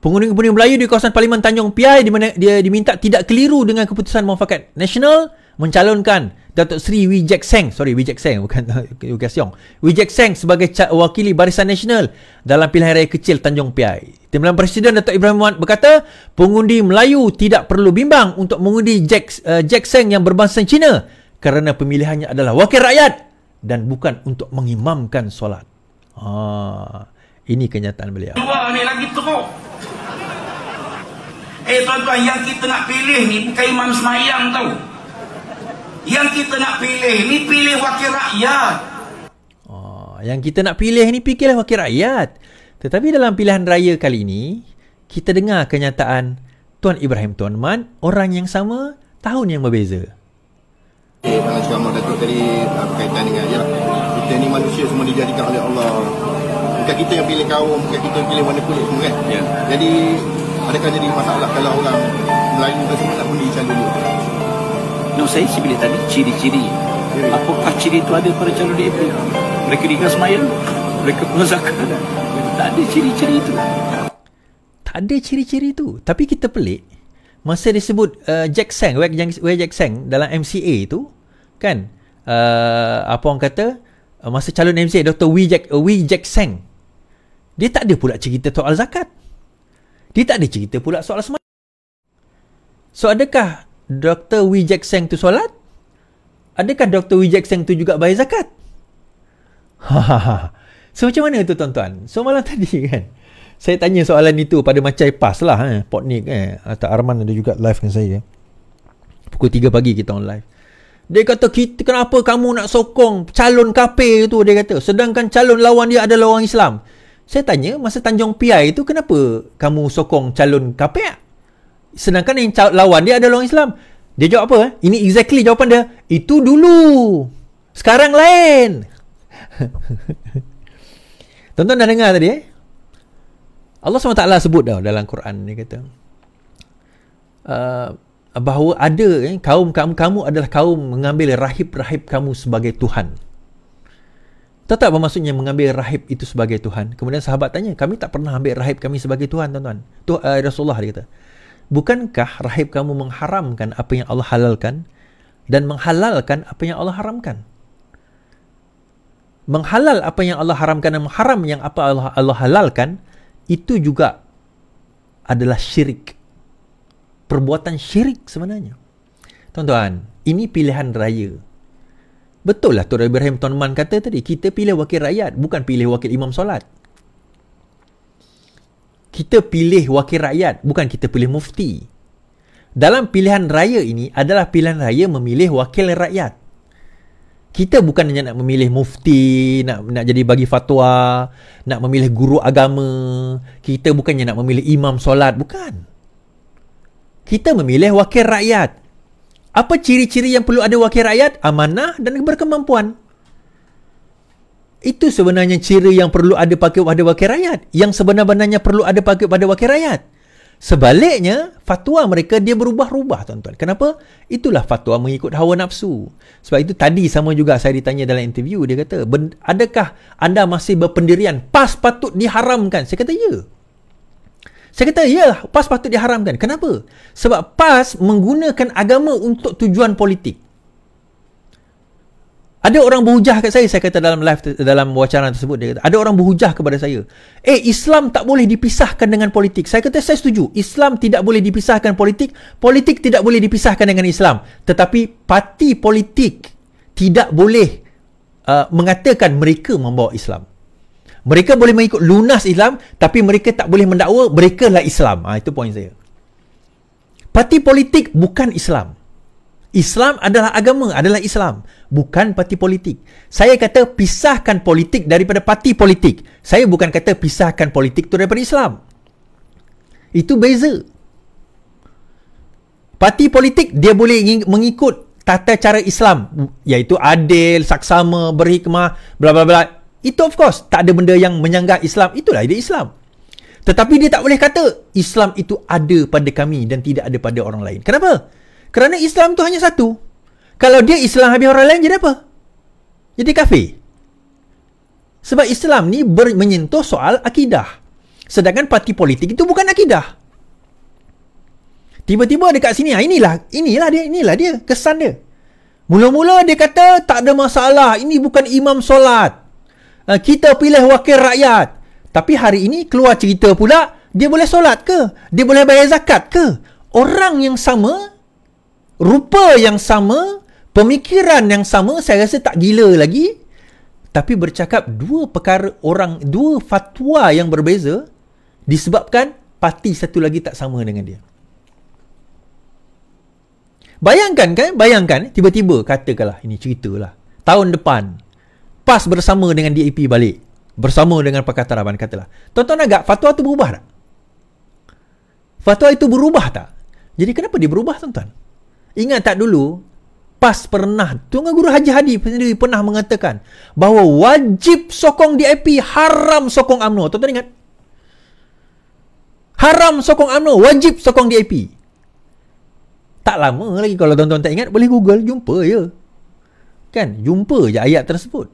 S1: pengundi pengunding Melayu di kawasan Parlimen Tanjung Piai di mana dia diminta tidak keliru dengan keputusan Muafakat Nasional mencalonkan Datuk Seri Wijek Seng Sorry Wijek Seng Bukan (laughs) Wijek Seng Wijek Seng sebagai Wakili Barisan Nasional Dalam pilihan raya kecil Tanjung Piai Timbalan Presiden Datuk Ibrahim Wan berkata Pengundi Melayu Tidak perlu bimbang Untuk mengundi Jack, uh, Jack Seng Yang berbangsa Cina Kerana pemilihannya adalah Wakil rakyat Dan bukan untuk Mengimamkan solat Ah, Ini kenyataan beliau Dua ni lagi teruk Eh tuan-tuan yang kita nak pilih ni Bukan Imam Semayang tau yang kita nak pilih ni pilih wakil rakyat. Oh, yang kita nak pilih ni pilih wakil rakyat. Tetapi dalam pilihan raya kali ini, kita dengar kenyataan Tuan Ibrahim Tuan Man, orang yang sama, tahun yang berbeza. Eh, uh, mahu Datuk tadi ah, berkaitan dengan ya, kita ni manusia semua dijadikan oleh Allah. Bukan kita yang pilih kaum, bukan kita yang pilih warna kulit semua kan. Ya. Jadi, adakah jadi masalah kalau orang Melayu kita semua nak undi dulu? non saya sibilita di ciri ciri Apakah ciri itu ada pada calon dia mereka dengar semayan mereka mengazak tak ada ciri ciri itu tak ada ciri ciri itu tapi kita pelik masa disebut uh, Jack Sang Wei Jack, Sang dalam MCA itu kan uh, apa orang kata uh, masa calon MCA Dr. Wee Jack, uh, Wee Jack Sang dia tak ada pula cerita soal zakat. Dia tak ada cerita pula soal semayang. So adakah Dr. Wijek Seng tu solat? Adakah Dr. Wijek Seng tu juga bayar zakat? Hahaha. so macam mana tu tuan-tuan? So malam (laughs) tadi kan, saya tanya soalan itu pada Macai Pas lah. Eh, Potnik eh. Atau Arman ada juga live dengan saya. Pukul 3 pagi kita on live. Dia kata, kita, kenapa kamu nak sokong calon kape tu? Dia kata, sedangkan calon lawan dia adalah orang Islam. Saya tanya, masa Tanjung Piai tu kenapa kamu sokong calon kape? Ya? Sedangkan yang lawan dia ada orang Islam. Dia jawab apa? Eh? Ini exactly jawapan dia. Itu dulu. Sekarang lain. (laughs) Tonton dah dengar tadi eh? Allah SWT sebut tau dalam Quran. Dia kata. Uh, bahawa ada eh, kaum kamu kamu adalah kaum mengambil rahib-rahib kamu sebagai Tuhan. Tetap apa maksudnya mengambil rahib itu sebagai Tuhan? Kemudian sahabat tanya, kami tak pernah ambil rahib kami sebagai Tuhan, tuan-tuan. Tu, uh, Rasulullah dia kata. Bukankah rahib kamu mengharamkan apa yang Allah halalkan dan menghalalkan apa yang Allah haramkan? Menghalal apa yang Allah haramkan dan mengharam yang apa Allah Allah halalkan itu juga adalah syirik. Perbuatan syirik sebenarnya. Tuan-tuan, ini pilihan raya. Betul lah Tuan Ibrahim Tuan Man kata tadi, kita pilih wakil rakyat, bukan pilih wakil imam solat kita pilih wakil rakyat bukan kita pilih mufti dalam pilihan raya ini adalah pilihan raya memilih wakil rakyat kita bukan hanya nak memilih mufti, nak nak jadi bagi fatwa, nak memilih guru agama. Kita bukannya nak memilih imam solat, bukan. Kita memilih wakil rakyat. Apa ciri-ciri yang perlu ada wakil rakyat? Amanah dan berkemampuan. Itu sebenarnya ciri yang perlu ada pakai pada wakil rakyat. Yang sebenarnya perlu ada pakai pada wakil rakyat. Sebaliknya, fatwa mereka dia berubah-ubah tuan-tuan. Kenapa? Itulah fatwa mengikut hawa nafsu. Sebab itu tadi sama juga saya ditanya dalam interview. Dia kata, adakah anda masih berpendirian pas patut diharamkan? Saya kata, ya. Saya kata, ya, pas patut diharamkan. Kenapa? Sebab pas menggunakan agama untuk tujuan politik. Ada orang berhujah kat saya, saya kata dalam live dalam wacana tersebut dia kata, ada orang berhujah kepada saya. Eh, Islam tak boleh dipisahkan dengan politik. Saya kata saya setuju. Islam tidak boleh dipisahkan politik, politik tidak boleh dipisahkan dengan Islam. Tetapi parti politik tidak boleh uh, mengatakan mereka membawa Islam. Mereka boleh mengikut lunas Islam tapi mereka tak boleh mendakwa mereka lah Islam. ha, itu poin saya. Parti politik bukan Islam. Islam adalah agama, adalah Islam. Bukan parti politik. Saya kata pisahkan politik daripada parti politik. Saya bukan kata pisahkan politik itu daripada Islam. Itu beza. Parti politik dia boleh mengikut tata cara Islam iaitu adil, saksama, berhikmah, bla bla bla. Itu of course tak ada benda yang menyanggah Islam. Itulah dia Islam. Tetapi dia tak boleh kata Islam itu ada pada kami dan tidak ada pada orang lain. Kenapa? Kenapa? Kerana Islam tu hanya satu. Kalau dia Islam habis orang lain jadi apa? Jadi kafir. Sebab Islam ni ber- menyentuh soal akidah. Sedangkan parti politik itu bukan akidah. Tiba-tiba dekat sini, ah, inilah inilah dia, inilah dia kesan dia. Mula-mula dia kata tak ada masalah, ini bukan imam solat. Ah, kita pilih wakil rakyat. Tapi hari ini keluar cerita pula, dia boleh solat ke? Dia boleh bayar zakat ke? Orang yang sama rupa yang sama, pemikiran yang sama, saya rasa tak gila lagi. Tapi bercakap dua perkara orang, dua fatwa yang berbeza disebabkan parti satu lagi tak sama dengan dia. Bayangkan kan, bayangkan tiba-tiba katakanlah ini ceritalah. Tahun depan pas bersama dengan DAP balik, bersama dengan Pakatan Rabaan katalah. Tuan-tuan agak fatwa itu berubah tak? Fatwa itu berubah tak? Jadi kenapa dia berubah tuan-tuan? Ingat tak dulu PAS pernah Tuan Guru Haji Hadi sendiri pernah mengatakan Bahawa wajib sokong DIP Haram sokong UMNO Tuan-tuan ingat Haram sokong UMNO Wajib sokong DIP Tak lama lagi Kalau tuan-tuan tak ingat Boleh google Jumpa ya Kan Jumpa je ayat tersebut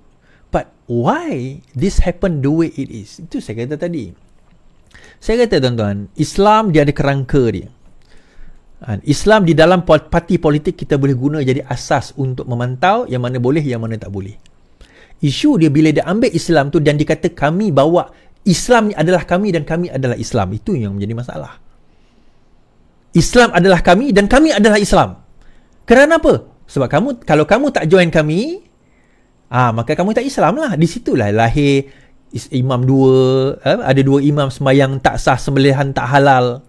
S1: But why this happen the way it is? Itu saya kata tadi. Saya kata tuan-tuan, Islam dia ada kerangka dia. Islam di dalam parti politik kita boleh guna jadi asas untuk memantau yang mana boleh, yang mana tak boleh. Isu dia bila dia ambil Islam tu dan dikata kami bawa Islam ni adalah kami dan kami adalah Islam. Itu yang menjadi masalah. Islam adalah kami dan kami adalah Islam. Kerana apa? Sebab kamu kalau kamu tak join kami, ah maka kamu tak Islam lah. Di situlah lahir imam dua, eh, ada dua imam sembahyang tak sah, sembelihan tak halal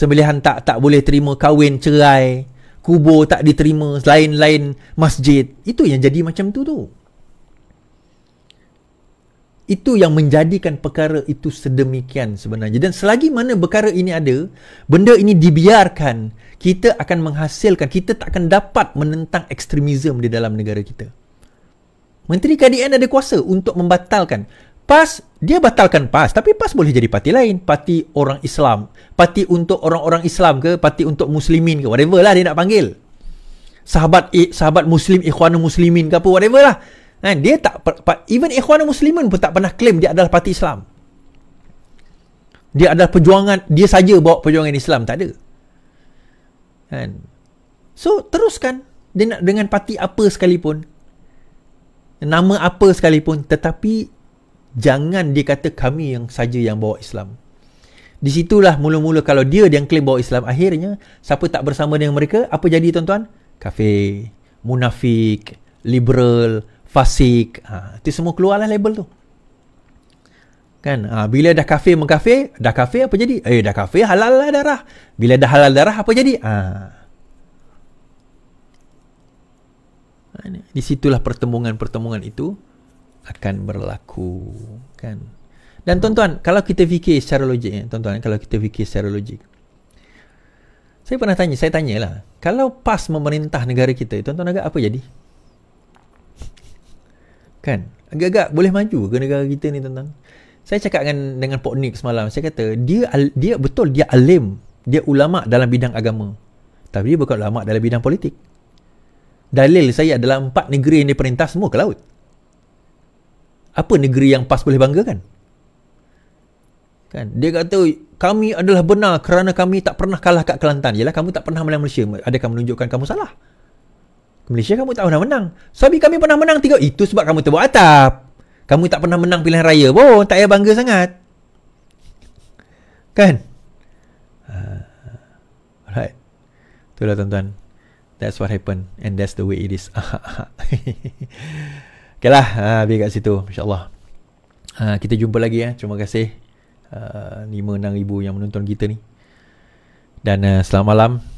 S1: sembelihan tak tak boleh terima kahwin cerai kubur tak diterima lain-lain masjid itu yang jadi macam tu tu itu yang menjadikan perkara itu sedemikian sebenarnya dan selagi mana perkara ini ada benda ini dibiarkan kita akan menghasilkan kita tak akan dapat menentang ekstremisme di dalam negara kita Menteri KDN ada kuasa untuk membatalkan PAS, dia batalkan PAS. Tapi PAS boleh jadi parti lain. Parti orang Islam. Parti untuk orang-orang Islam ke? Parti untuk Muslimin ke? Whatever lah dia nak panggil. Sahabat eh, sahabat Muslim, ikhwan Muslimin ke apa? Whatever lah. Kan? Dia tak, even ikhwan Muslimin pun tak pernah claim dia adalah parti Islam. Dia adalah perjuangan, dia saja bawa perjuangan Islam. Tak ada. Kan? So, teruskan. Dia nak dengan parti apa sekalipun. Nama apa sekalipun. Tetapi, Jangan dia kata kami yang saja yang bawa Islam. Di situlah mula-mula kalau dia yang claim bawa Islam, akhirnya siapa tak bersama dengan mereka, apa jadi tuan-tuan? Kafir, munafik, liberal, fasik. Ha, itu semua keluarlah label tu. Kan? Ha, bila dah kafir mengkafir, dah kafir apa jadi? Eh, dah kafir halal lah darah. Bila dah halal darah, apa jadi? Ha. Di situlah pertemuan-pertemuan itu akan berlaku kan dan tuan-tuan kalau kita fikir secara logik ya tuan-tuan kalau kita fikir secara logik saya pernah tanya saya tanyalah kalau PAS memerintah negara kita tuan-tuan agak apa jadi kan agak-agak boleh maju ke negara kita ni tuan-tuan saya cakap dengan dengan Pak Nik semalam saya kata dia dia betul dia alim dia ulama dalam bidang agama tapi dia bukan ulama dalam bidang politik dalil saya adalah empat negeri yang diperintah semua ke laut apa negeri yang PAS boleh banggakan? Kan? Dia kata, kami adalah benar kerana kami tak pernah kalah kat Kelantan. Yalah, kamu tak pernah menang Malaysia. Adakah menunjukkan kamu salah? Malaysia kamu tak pernah menang. Sabi kami pernah menang tiga. Itu sebab kamu terbuat atap. Kamu tak pernah menang pilihan raya pun. Tak payah bangga sangat. Kan? Uh, alright. Itulah tuan-tuan. That's what happened. And that's the way it is. (laughs) Okay lah uh, Habis kat situ InsyaAllah uh, Kita jumpa lagi ya. Eh. Terima kasih uh, 5-6 ribu yang menonton kita ni Dan uh, selamat malam